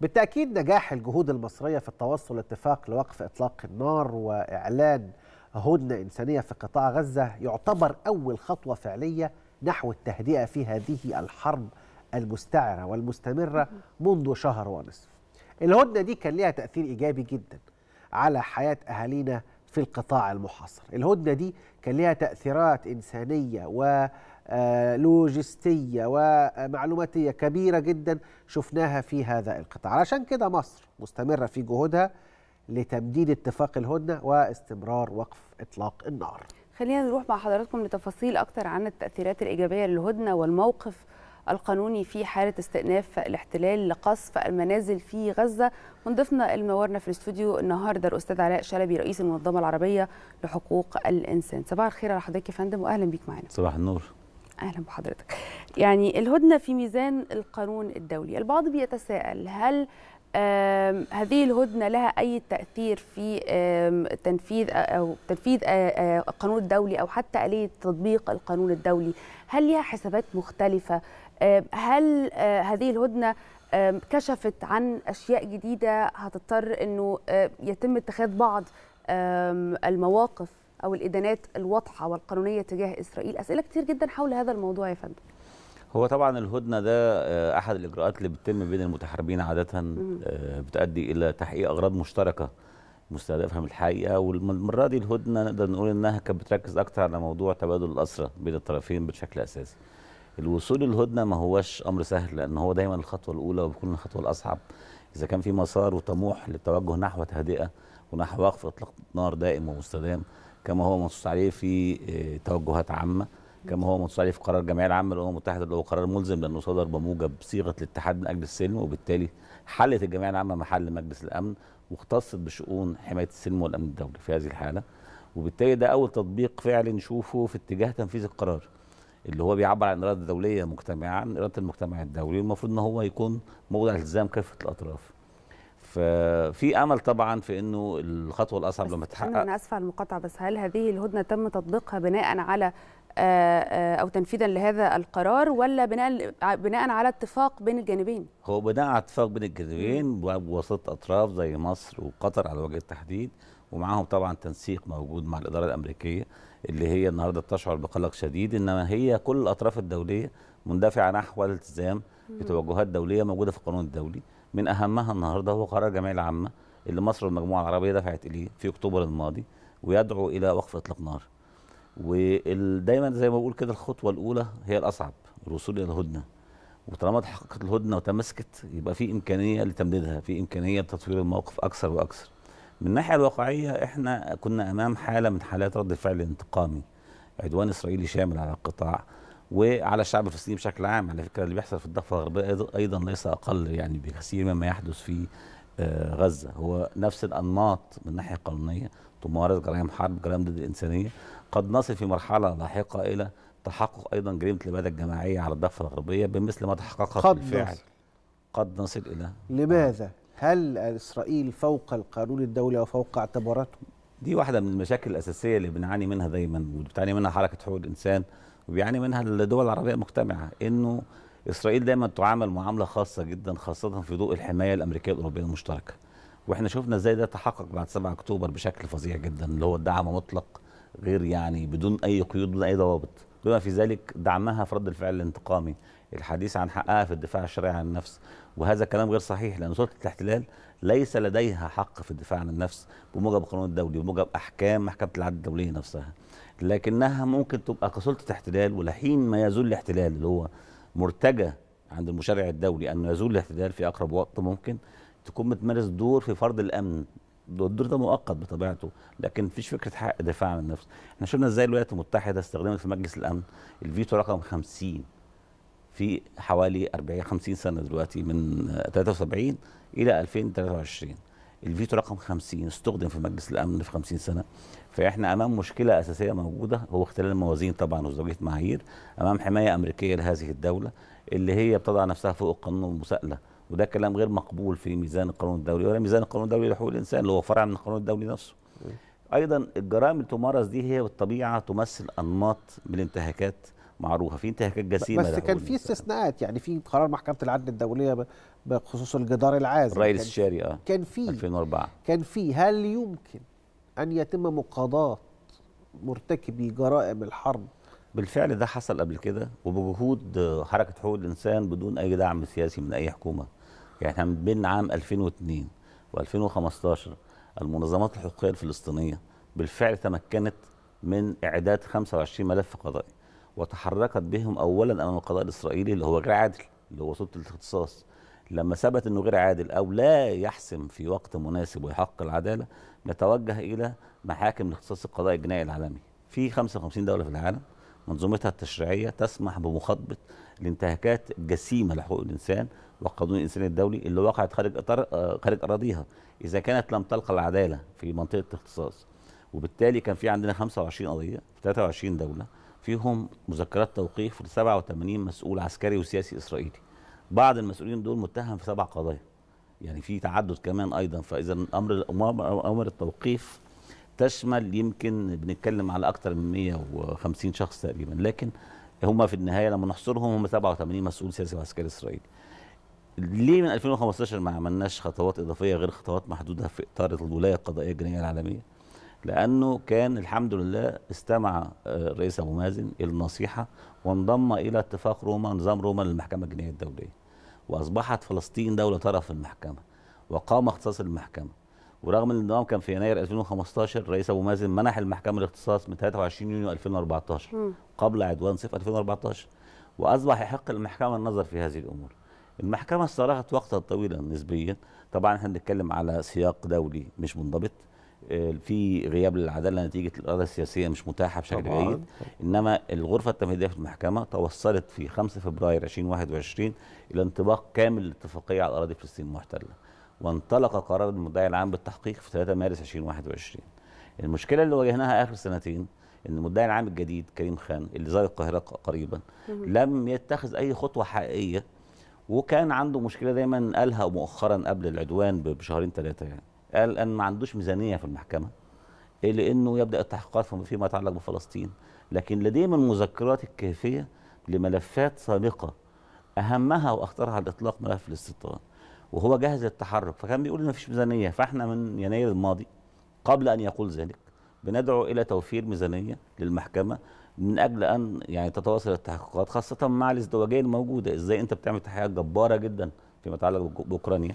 بالتأكيد نجاح الجهود المصرية في التوصل لاتفاق لوقف إطلاق النار وإعلان هدنة إنسانية في قطاع غزة يعتبر أول خطوة فعلية نحو التهدئة في هذه الحرب المستعرة والمستمرة منذ شهر ونصف الهدنة دي كان لها تأثير إيجابي جدا على حياة أهالينا في القطاع المحاصر الهدنة دي كان لها تأثيرات إنسانية و آه، لوجستية ومعلوماتية كبيرة جدا شفناها في هذا القطاع علشان كده مصر مستمرة في جهودها لتمديد اتفاق الهدنة واستمرار وقف إطلاق النار خلينا نروح مع حضراتكم لتفاصيل أكتر عن التأثيرات الإيجابية للهدنة والموقف القانوني في حالة استئناف الاحتلال لقصف المنازل في غزة ونضيفنا المنورنا في الاستوديو النهاردة الأستاذ علاء شلبي رئيس المنظمة العربية لحقوق الإنسان صباح الخير على حضرتك يا فندم وأهلا بيك معنا صباح النور اهلا بحضرتك يعني الهدنه في ميزان القانون الدولي البعض بيتساءل هل هذه الهدنة لها أي تأثير في تنفيذ أو تنفيذ القانون الدولي أو حتى آلية تطبيق القانون الدولي هل لها حسابات مختلفة هل هذه الهدنة كشفت عن أشياء جديدة هتضطر أنه يتم اتخاذ بعض المواقف او الادانات الواضحه والقانونيه تجاه اسرائيل اسئله كتير جدا حول هذا الموضوع يا فندم هو طبعا الهدنه ده آه، احد الاجراءات اللي بتتم بين المتحاربين عاده آه، بتؤدي الى تحقيق اغراض مشتركه مستهدفها من الحقيقه والمره دي الهدنه نقدر نقول انها كانت بتركز اكتر على موضوع تبادل الاسرى بين الطرفين بشكل اساسي الوصول للهدنه ما هوش امر سهل لان هو دايما الخطوه الاولى وبيكون الخطوه الاصعب اذا كان في مسار وطموح للتوجه نحو تهدئه ونحو وقف اطلاق نار دائم ومستدام كما هو منصوص عليه في آه، توجهات عامه كما هو منصوص عليه في قرار الجمعيه العامه للامم المتحده اللي هو قرار ملزم لانه صدر بموجب صيغه الاتحاد من اجل السلم وبالتالي حلت الجمعيه العامه محل مجلس الامن واختصت بشؤون حمايه السلم والامن الدولي في هذه الحاله وبالتالي ده اول تطبيق فعلي نشوفه في اتجاه تنفيذ القرار اللي هو بيعبر عن اراده دوليه عن اراده المجتمع الدولي المفروض ان هو يكون موضع التزام كافه الاطراف ففي امل طبعا في انه الخطوه الاصعب لما تتحقق انا اسفه على المقاطعه بس هل هذه الهدنه تم تطبيقها بناء على آه، آه، او تنفيذا لهذا القرار ولا بناء بناء على اتفاق بين الجانبين هو بناء على اتفاق بين الجانبين بواسطه اطراف زي مصر وقطر على وجه التحديد ومعاهم طبعا تنسيق موجود مع الاداره الامريكيه اللي هي النهارده بتشعر بقلق شديد انما هي كل الاطراف الدوليه مندفعه نحو الالتزام بتوجهات دوليه موجوده في القانون الدولي من اهمها النهارده هو قرار الجمعيه العامه اللي مصر والمجموعه العربيه دفعت اليه في اكتوبر الماضي ويدعو الى وقف اطلاق نار ودايما زي ما بقول كده الخطوه الاولى هي الاصعب الوصول الى الهدنه وطالما اتحققت الهدنه وتماسكت يبقى في امكانيه لتمديدها في امكانيه لتطوير الموقف اكثر واكثر من الناحيه الواقعيه احنا كنا امام حاله من حالات رد الفعل الانتقامي عدوان اسرائيلي شامل على القطاع وعلى الشعب الفلسطيني بشكل عام على فكره اللي بيحصل في الضفه الغربيه ايضا ليس اقل يعني بكثير مما يحدث في آه، غزه هو نفس الانماط من الناحيه القانونيه تمارس جرائم حرب جرائم ضد الانسانيه قد نصل في مرحله لاحقه الى تحقق ايضا جريمه الاباده الجماعيه على الضفه الغربيه بمثل ما تحققت بالفعل قد نصل الى لماذا؟ هل اسرائيل فوق القانون الدولي وفوق اعتباراته؟ دي واحده من المشاكل الاساسيه اللي بنعاني منها دايما وبتعاني منها حركه حقوق الانسان وبيعاني منها الدول العربيه مجتمعه انه اسرائيل دايما تعامل معامله خاصه جدا خاصه في ضوء الحمايه الامريكيه الاوروبيه المشتركه واحنا شفنا ازاي ده تحقق بعد 7 اكتوبر بشكل فظيع جدا اللي هو الدعم مطلق غير يعني بدون اي قيود بدون اي ضوابط بما في ذلك دعمها في رد الفعل الانتقامي الحديث عن حقها في الدفاع الشرعي عن النفس وهذا كلام غير صحيح لان سلطه الاحتلال ليس لديها حق في الدفاع عن النفس بموجب القانون الدولي بموجب احكام محكمه العدل الدوليه نفسها لكنها ممكن تبقى كسلطه احتلال ولحين ما يزول الاحتلال اللي هو مرتجى عند المشرع الدولي ان يزول الاحتلال في اقرب وقت ممكن تكون بتمارس دور في فرض الامن الدور ده مؤقت بطبيعته لكن فيش فكره حق دفاع عن النفس احنا شفنا ازاي الولايات المتحده استخدمت في مجلس الامن الفيتو رقم 50 في حوالي 40 50 سنه دلوقتي من 73 الى 2023 الفيتو رقم 50 استخدم في مجلس الامن في 50 سنه فاحنا امام مشكله اساسيه موجوده هو اختلال الموازين طبعا وزوجيه معايير امام حمايه امريكيه لهذه الدوله اللي هي بتضع نفسها فوق القانون المساءله وده كلام غير مقبول في ميزان القانون الدولي ولا ميزان القانون الدولي لحقوق الانسان اللي هو فرع من القانون الدولي نفسه ايضا الجرائم اللي تمارس دي هي بالطبيعه تمثل انماط من الانتهاكات معروفه في انتهاكات جسيمه بس كان في استثناءات يعني في قرار محكمه العدل الدوليه بخصوص الجدار العازل الراي الاستشاري اه كان في 2004 كان في هل يمكن ان يتم مقاضاه مرتكبي جرائم الحرب بالفعل ده حصل قبل كده وبجهود حركه حقوق الانسان بدون اي دعم سياسي من اي حكومه يعني احنا من بين عام 2002 و2015 المنظمات الحقوقيه الفلسطينيه بالفعل تمكنت من اعداد 25 ملف قضائي وتحركت بهم اولا امام القضاء الاسرائيلي اللي هو غير عادل اللي هو صوت الاختصاص لما ثبت انه غير عادل او لا يحسم في وقت مناسب ويحقق العداله نتوجه الى محاكم الاختصاص القضاء الجنائي العالمي في 55 دوله في العالم منظومتها التشريعيه تسمح بمخاطبه الانتهاكات الجسيمه لحقوق الانسان والقانون الانساني الدولي اللي وقعت خارج اطار آه، خارج اراضيها اذا كانت لم تلقى العداله في منطقه الاختصاص وبالتالي كان في عندنا 25 قضيه في 23 دوله فيهم مذكرات توقيف ل 87 مسؤول عسكري وسياسي اسرائيلي بعض المسؤولين دول متهم في سبع قضايا يعني في تعدد كمان ايضا فاذا امر امر التوقيف تشمل يمكن بنتكلم على اكثر من 150 شخص تقريبا لكن هم في النهايه لما نحصرهم هم 87 مسؤول سياسي وعسكري اسرائيلي ليه من 2015 ما عملناش خطوات اضافيه غير خطوات محدوده في اطار الولايه القضائيه الجنائيه العالميه لأنه كان الحمد لله استمع آه، الرئيس أبو مازن النصيحة وانضم إلى اتفاق روما نظام روما للمحكمة الجنائية الدولية وأصبحت فلسطين دولة طرف في المحكمة وقام اختصاص المحكمة ورغم ان النظام كان في يناير 2015 الرئيس ابو مازن منح المحكمه الاختصاص من 23 يونيو 2014 قبل عدوان صيف 2014 واصبح يحق المحكمه النظر في هذه الامور. المحكمه استغرقت وقتا طويلا نسبيا طبعا احنا بنتكلم على سياق دولي مش منضبط في غياب للعداله نتيجه الاراده السياسيه مش متاحه بشكل جيد انما الغرفه التمهيديه في المحكمه توصلت في 5 فبراير 2021 الى انطباق كامل للاتفاقيه على اراضي فلسطين المحتله وانطلق قرار المدعي العام بالتحقيق في 3 مارس 2021 المشكله اللي واجهناها اخر سنتين ان المدعي العام الجديد كريم خان اللي زار القاهره قريبا لم يتخذ اي خطوه حقيقيه وكان عنده مشكله دايما قالها مؤخرا قبل العدوان بشهرين ثلاثه يعني قال أن ما عندوش ميزانية في المحكمة إيه؟ لأنه يبدأ التحقيقات فيما يتعلق بفلسطين لكن لديه من مذكرات الكافيه لملفات سابقة أهمها وأخطرها على الإطلاق ملف الاستيطان وهو جاهز للتحرك فكان بيقول ما فيش ميزانية فإحنا من يناير الماضي قبل أن يقول ذلك بندعو إلى توفير ميزانية للمحكمة من أجل أن يعني تتواصل التحقيقات خاصة مع الازدواجية الموجودة إزاي أنت بتعمل تحقيقات جبارة جدا فيما يتعلق بأوكرانيا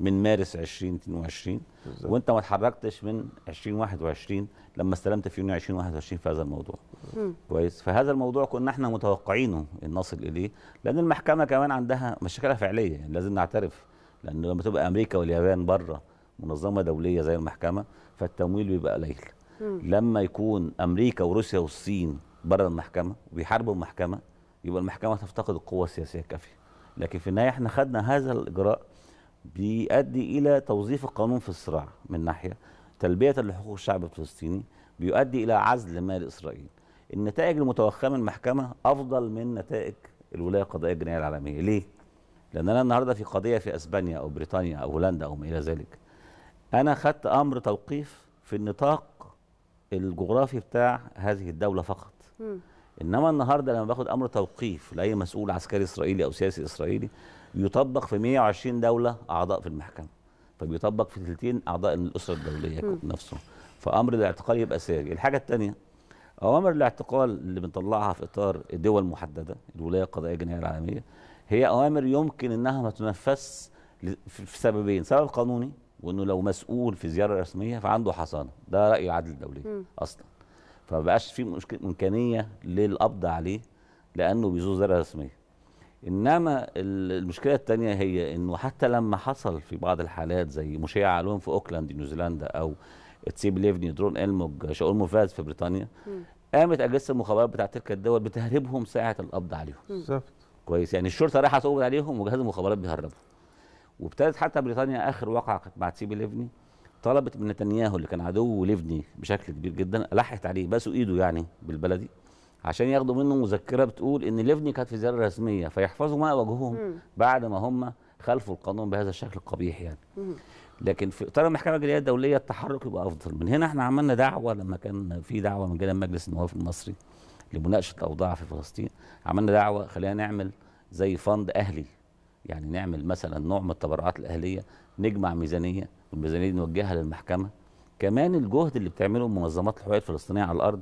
من مارس 2022 بالزبط. وانت ما اتحركتش من 2021 لما استلمت في يونيو 2021 في هذا الموضوع كويس فهذا الموضوع كنا احنا متوقعينه ان نصل اليه لان المحكمه كمان عندها مشاكلها فعليه يعني لازم نعترف لان لما تبقى امريكا واليابان بره منظمه دوليه زي المحكمه فالتمويل بيبقى قليل لما يكون امريكا وروسيا والصين بره المحكمه وبيحاربوا المحكمه يبقى المحكمه تفتقد القوه السياسيه الكافيه لكن في النهايه احنا خدنا هذا الاجراء بيؤدي الى توظيف القانون في الصراع من ناحيه تلبيه لحقوق الشعب الفلسطيني بيؤدي الى عزل مال اسرائيل النتائج المتوخاه من المحكمه افضل من نتائج الولايه القضائيه الجنائيه العالميه ليه لان انا النهارده في قضيه في اسبانيا او بريطانيا او هولندا او ما الى ذلك انا خدت امر توقيف في النطاق الجغرافي بتاع هذه الدوله فقط انما النهارده لما باخد امر توقيف لاي مسؤول عسكري اسرائيلي او سياسي اسرائيلي يطبق في 120 دوله اعضاء في المحكمه فبيطبق في 30 اعضاء الاسره الدوليه نفسه فامر الاعتقال يبقى ساري الحاجه الثانيه اوامر الاعتقال اللي بنطلعها في اطار دول محدده الولايه القضائيه الجنائيه العالميه هي اوامر يمكن انها ما تنفذش في سببين سبب قانوني وانه لو مسؤول في زياره رسميه فعنده حصانه ده راي العدل الدولي اصلا فبقاش في في امكانيه للقبض عليه لانه بيزور زياره رسميه انما المشكله الثانيه هي انه حتى لما حصل في بعض الحالات زي مشيع علوم في اوكلاند نيوزيلندا او تسيب ليفني درون الموج شاول موفاز في بريطانيا قامت اجهزه المخابرات بتاعت تلك الدول بتهربهم ساعه القبض عليهم بالظبط كويس يعني الشرطه رايحه تقبض عليهم وجهاز المخابرات بيهربهم وابتدت حتى بريطانيا اخر واقعه كانت مع تسيبي ليفني طلبت من نتنياهو اللي كان عدو ليفني بشكل كبير جدا لحقت عليه بسوا ايده يعني بالبلدي عشان ياخدوا منه مذكره بتقول ان ليفني كانت في زياره رسميه فيحفظوا ماء وجههم بعد ما هم خلفوا القانون بهذا الشكل القبيح يعني لكن في اطار المحكمه الجنائيه الدوليه التحرك يبقى افضل من هنا احنا عملنا دعوه لما كان في دعوه من جانب مجلس النواب المصري لمناقشه الاوضاع في فلسطين عملنا دعوه خلينا نعمل زي فند اهلي يعني نعمل مثلا نوع من التبرعات الاهليه نجمع ميزانيه والميزانيه دي نوجهها للمحكمه كمان الجهد اللي بتعمله منظمات الحقوق الفلسطينيه على الارض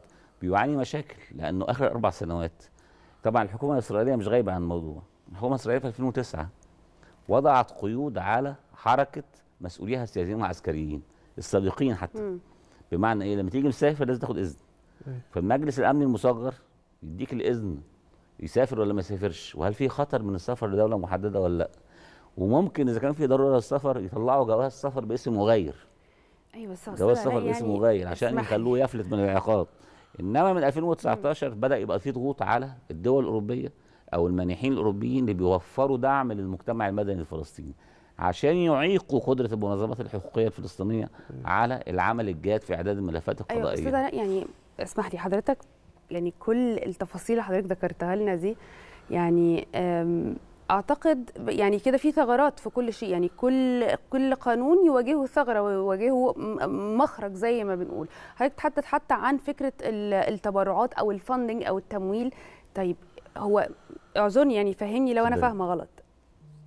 بيعاني مشاكل لانه اخر اربع سنوات طبعا الحكومه الاسرائيليه مش غايبه عن الموضوع الحكومه الاسرائيليه في 2009 وضعت قيود على حركه مسؤوليها السياسيين والعسكريين السابقين حتى م. بمعنى ايه لما تيجي مسافر لازم تاخد اذن إيه. فالمجلس الامني المصغر يديك الاذن يسافر ولا ما يسافرش وهل في خطر من السفر لدوله محدده ولا لا وممكن اذا كان في ضروره للسفر يطلعوا جواز السفر باسم مغير ايوه بس جواز السفر يعني باسم مغير عشان يخلوه يفلت من العقاب انما من 2019 بدا يبقى في ضغوط على الدول الاوروبيه او المانحين الاوروبيين اللي بيوفروا دعم للمجتمع المدني الفلسطيني عشان يعيقوا قدره المنظمات الحقوقيه الفلسطينيه على العمل الجاد في اعداد الملفات أيوة، القضائيه ايوه استاذ يعني اسمح لي حضرتك يعني كل التفاصيل اللي حضرتك ذكرتها لنا دي يعني اعتقد يعني كده في ثغرات في كل شيء يعني كل كل قانون يواجهه ثغره ويواجهه مخرج زي ما بنقول حضرتك تحدث حتى عن فكره التبرعات او الفاندنج او التمويل طيب هو اعذرني يعني فهمني لو انا فاهمه غلط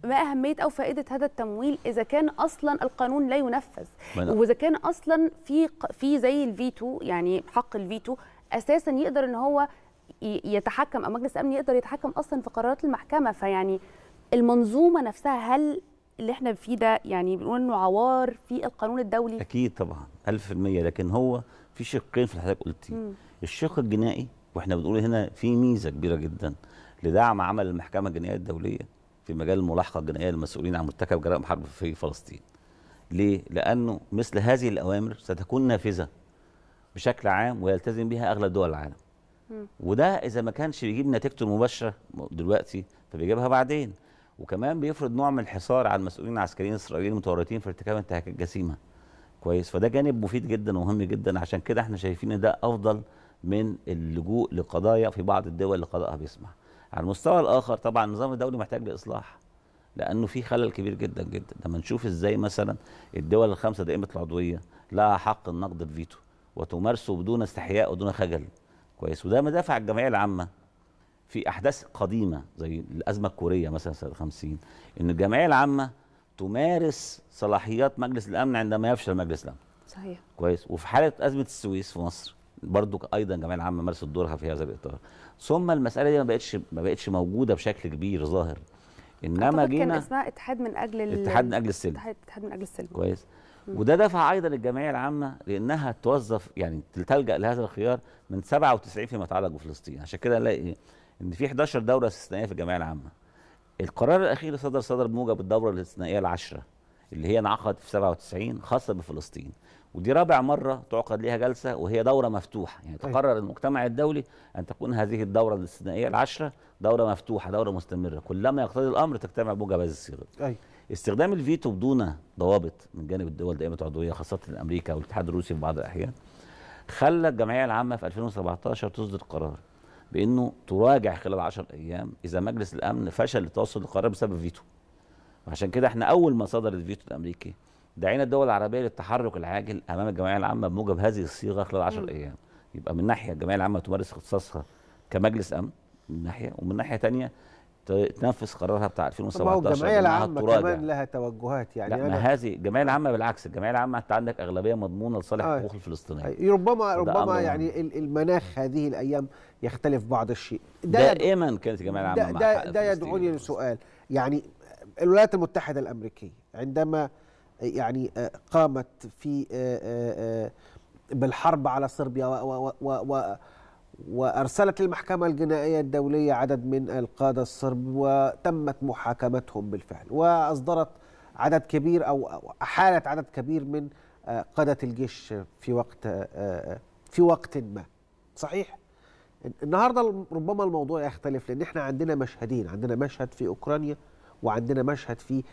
ما اهميه او فائده هذا التمويل اذا كان اصلا القانون لا ينفذ واذا كان اصلا في في زي الفيتو يعني حق الفيتو اساسا يقدر ان هو يتحكم او مجلس الامن يقدر يتحكم اصلا في قرارات المحكمه فيعني المنظومه نفسها هل اللي احنا فيه ده يعني بنقول انه عوار في القانون الدولي اكيد طبعا 1000% لكن هو في شقين في اللي حضرتك قلتيه الشق الجنائي واحنا بنقول هنا في ميزه كبيره جدا لدعم عمل المحكمه الجنائيه الدوليه في مجال الملاحقه الجنائيه للمسؤولين عن مرتكب جرائم حرب في فلسطين ليه لانه مثل هذه الاوامر ستكون نافذه بشكل عام ويلتزم بها اغلب دول العالم وده اذا ما كانش بيجيب نتيجته المباشره دلوقتي فبيجيبها بعدين وكمان بيفرض نوع من الحصار على المسؤولين العسكريين الاسرائيليين المتورطين في ارتكاب انتهاكات جسيمه كويس فده جانب مفيد جدا ومهم جدا عشان كده احنا شايفين ان ده افضل من اللجوء لقضايا في بعض الدول اللي قضاءها بيسمح على المستوى الاخر طبعا النظام الدولي محتاج لاصلاح لانه في خلل كبير جدا جدا لما نشوف ازاي مثلا الدول الخمسه دائمه العضويه لها حق النقد الفيتو وتمارسه بدون استحياء ودون خجل كويس وده مدافع دفع الجمعيه العامه في احداث قديمه زي الازمه الكوريه مثلا سنه 50 ان الجمعيه العامه تمارس صلاحيات مجلس الامن عندما يفشل مجلس الامن صحيح كويس وفي حاله ازمه السويس في مصر برضو ايضا الجمعيه العامه مارست دورها في هذا الاطار ثم المساله دي ما بقتش ما بقتش موجوده بشكل كبير ظاهر انما جينا كان اسمها اتحاد من اجل ال... اتحاد من اجل السلم اتحاد من اجل السلم كويس وده دفع ايضا الجمعيه العامه لانها توظف يعني تلجا لهذا الخيار من 97 فيما يتعلق بفلسطين عشان كده نلاقي ان في 11 دوره استثنائيه في الجمعيه العامه القرار الاخير صدر صدر بموجب الدوره الاستثنائيه العشره اللي هي انعقدت في 97 خاصه بفلسطين ودي رابع مره تعقد لها جلسه وهي دوره مفتوحه يعني طيب. تقرر المجتمع الدولي ان تكون هذه الدوره الاستثنائيه العشره دوره مفتوحه دوره مستمره كلما يقتضي الامر تجتمع بموجب هذه الصيغه طيب. استخدام الفيتو بدون ضوابط من جانب الدول دائمه العضويه خاصه امريكا والاتحاد الروسي في بعض الاحيان خلى الجمعيه العامه في 2017 تصدر قرار بانه تراجع خلال 10 ايام اذا مجلس الامن فشل لتوصل لقرار بسبب فيتو وعشان كده احنا اول ما صدر الفيتو الامريكي دعينا الدول العربيه للتحرك العاجل امام الجمعيه العامه بموجب هذه الصيغه خلال 10 ايام يبقى من ناحيه الجمعيه العامه تمارس اختصاصها كمجلس امن من ناحيه ومن ناحيه ثانيه تنفذ قرارها بتاع 2017 طب الجمعيه العامه كمان لها توجهات يعني لا ما هذه الجمعيه العامه بالعكس الجمعيه العامه انت عندك اغلبيه مضمونه لصالح الحقوق آه الفلسطينيه ربما ربما يعني المناخ هذه الايام يختلف بعض الشيء ده دائما كانت الجمعيه العامه ده ده, يدعوني لسؤال يعني الولايات المتحده الامريكيه عندما يعني آه، قامت في آه، آه، بالحرب على صربيا و, و, و, و وأرسلت المحكمة الجنائية الدولية عدد من القادة الصرب وتمت محاكمتهم بالفعل وأصدرت عدد كبير أو أحالت عدد كبير من آه، قادة الجيش في وقت آه، آه، في وقت ما صحيح النهاردة ربما الموضوع يختلف لأن احنا عندنا مشهدين عندنا مشهد في أوكرانيا وعندنا مشهد في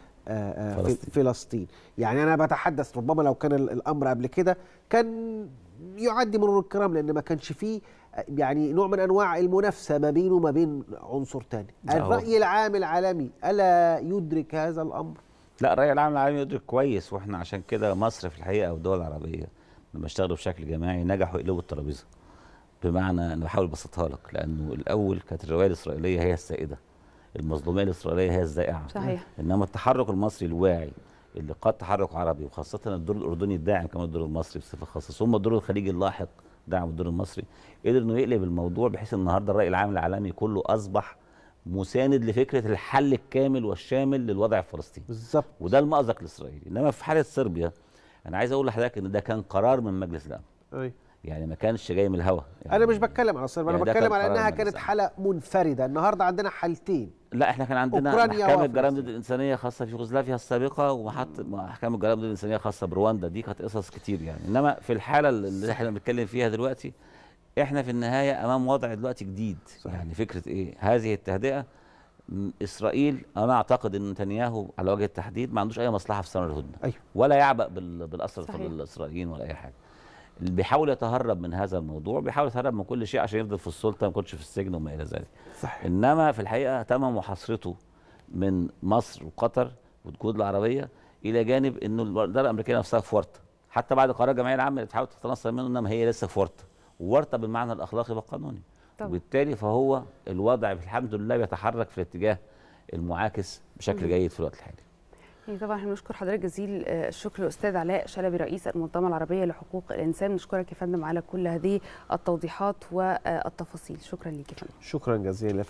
فلسطين. فلسطين يعني أنا بتحدث ربما لو كان الأمر قبل كده كان يعدي مرور الكرام لأن ما كانش فيه يعني نوع من انواع المنافسه ما بينه وما بين عنصر ثاني الراي العام العالمي الا يدرك هذا الامر لا الراي العام العالمي يدرك كويس واحنا عشان كده مصر في الحقيقه والدول العربيه لما اشتغلوا بشكل جماعي نجحوا يقلبوا الترابيزه بمعنى انا بحاول ابسطها لك لانه الاول كانت الروايه الاسرائيليه هي السائده المظلوميه الاسرائيليه هي الزائعه صحيح انما التحرك المصري الواعي اللي قاد تحرك عربي وخاصه الدور الاردني الداعم كمان الدور المصري بصفه خاصه ثم الدور الخليجي اللاحق دعم الدور المصري قدر انه يقلب الموضوع بحيث النهارده الراي العام العالمي كله اصبح مساند لفكره الحل الكامل والشامل للوضع الفلسطيني بالظبط وده المأزق الاسرائيلي انما في حاله صربيا انا عايز اقول لحضرتك ان ده كان قرار من مجلس الامن أي. يعني ما كانش جاي من الهوا يعني انا مش بتكلم على صربيا يعني انا بتكلم على انها كانت حاله منفرده النهارده عندنا حالتين لا احنا كان عندنا احكام الجرائم ضد الانسانيه خاصه في يوغوسلافيا السابقه وحتى احكام الجرائم ضد الانسانيه خاصه برواندا دي كانت قصص كتير يعني انما في الحاله اللي احنا بنتكلم فيها دلوقتي احنا في النهايه امام وضع دلوقتي جديد صحيح. يعني فكره ايه هذه التهدئه اسرائيل انا اعتقد ان نتنياهو على وجه التحديد ما عندوش اي مصلحه في سنه الهدنه أيوه. ولا يعبأ بالاسر الاسرائيليين ولا اي حاجه اللي بيحاول يتهرب من هذا الموضوع بيحاول يتهرب من كل شيء عشان يفضل في السلطه ما يكونش في السجن وما الى ذلك صحيح. انما في الحقيقه تم محاصرته من مصر وقطر والجهود العربيه الى جانب انه الاداره الامريكيه نفسها في ورطه حتى بعد قرار الجمعيه العامه اللي بتحاول تتنصل منه انما هي لسه في ورطه ورطه بالمعنى الاخلاقي والقانوني طبعا. وبالتالي فهو الوضع الحمد لله بيتحرك في الاتجاه المعاكس بشكل جيد في الوقت الحالي إيه، طبعا احنا بنشكر حضرتك جزيل آه، الشكر الاستاذ علاء شلبي رئيس المنظمه العربيه لحقوق الانسان نشكرك يا فندم على كل هذه التوضيحات والتفاصيل شكرا لك يا فندم شكرا جزيلا